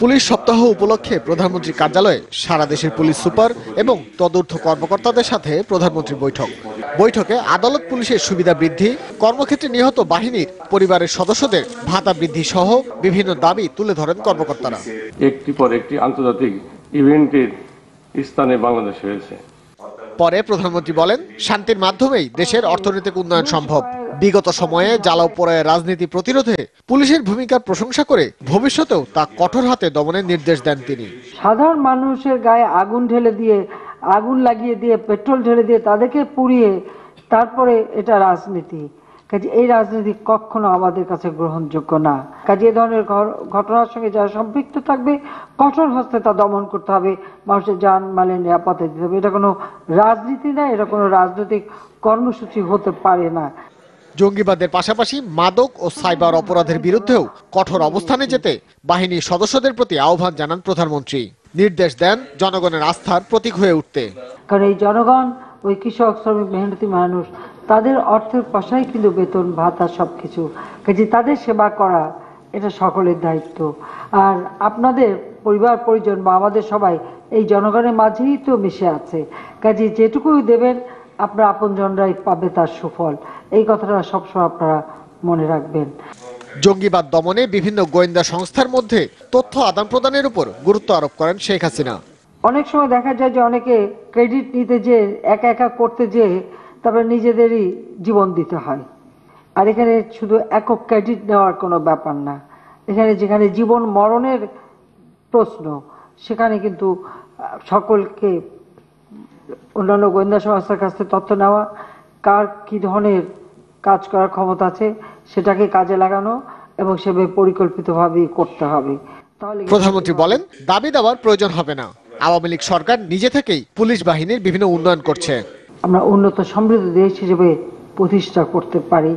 police সপ্তাহ উপলক্ষে প্রধানমন্ত্রীর কার্যালয়ে সারা দেশের পুলিশ সুপার এবং তদর্থ কর্মকর্তাদের সাথে প্রধানমন্ত্রীর বৈঠক বৈঠকে আদালত পুলিশের সুবিধা বৃদ্ধি কর্মক্ষেত্রে নিহত বাহিনীর পরিবারের সদস্যদের ভাতা বৃদ্ধি সহ বিভিন্ন দাবি তুলে ধরেন কর্মকর্তারা একটি পর একটি আন্তর্জাতিক ইভেন্টের স্থানে বাংলাদেশ হয়েছে পরে প্রধানমন্ত্রী বলেন শান্তির মাধ্যমেই দেশের অর্থনৈতিক উন্নয়ন সম্ভব বিগত সময়ে জ্বালাও রাজনীতি প্রতিরোধে পুলিশের ভূমিকার প্রশংসা করে ভবিষ্যতেও তা কঠোর হাতে দমনের নির্দেশ দেন তিনি সাধারণ মানুষের গায়ে আগুন ঢেলে দিয়ে আগুন লাগিয়ে দিয়ে পেট্রোল ঢেলে দিয়ে তাদেরকে পুড়িয়ে তারপরে এটা রাজনীতি কাজে এই রাজনীতি কখনো আমাদের কাছে গ্রহণযোগ্য না কাজে এ ধরনের ঘটনার সঙ্গে যারা সম্পৃক্ত থাকবে কঠোর হস্তে তা দমন করতে হবে মানুষের যান মালের নিরাপত্তা দিতে হবে এটা কোনো রাজনীতি না এটা কোনো রাজনৈতিক কর্মসূচি হতে পারে না জঙ্গিবাদের পাশাপাশি মাদক ও সাইবার অপরাধের বিরুদ্ধেও কঠোর অবস্থানে যেতে বাহিনীর সদস্যদের প্রতি আহ্বান জানান প্রধানমন্ত্রী নির্দেশ দেন জনগণের আস্থার প্রতীক হয়ে উঠতে কারণ এই জনগণ ওই কৃষক শ্রমিক মেহনতি মানুষ তাদের অর্থের পাশাই কিন্তু বেতন ভাতা সব কিছু কাজে তাদের সেবা করা এটা সকলের দায়িত্ব আর আপনাদের পরিবার পরিজন বা আমাদের সবাই এই জনগণের মাঝেই তো মিশে আছে কাজে যেটুকুই দেবেন আপনার আপনজনরাই পাবে তার সুফল এই কথাটা সবসময় আপনারা মনে রাখবেন জঙ্গিবাদ দমনে বিভিন্ন গোয়েন্দা সংস্থার মধ্যে তথ্য আদান প্রদানের উপর গুরুত্ব আরোপ করেন শেখ হাসিনা অনেক সময় দেখা যায় যে অনেকে ক্রেডিট নিতে যে একা একা করতে যে তারপরে নিজেদেরই জীবন দিতে হয় আর এখানে শুধু একক ক্রেডিট নেওয়ার কোনো ব্যাপার না এখানে যেখানে জীবন মরণের প্রশ্ন সেখানে কিন্তু সকলকে অন্যান্য গোয়েন্দা সংস্থার কাছ থেকে তথ্য নেওয়া কার কী ধরনের কাজ করার ক্ষমতা আছে সেটাকে কাজে লাগানো এবং সেভাবে পরিকল্পিতভাবেই করতে হবে তাহলে প্রধানমন্ত্রী বলেন দাবি দেওয়ার প্রয়োজন হবে না আওয়ামী লীগ সরকার নিজে থেকেই পুলিশ বাহিনীর বিভিন্ন উন্নয়ন করছে আমরা উন্নত সমৃদ্ধ দেশ হিসেবে প্রতিষ্ঠা করতে পারি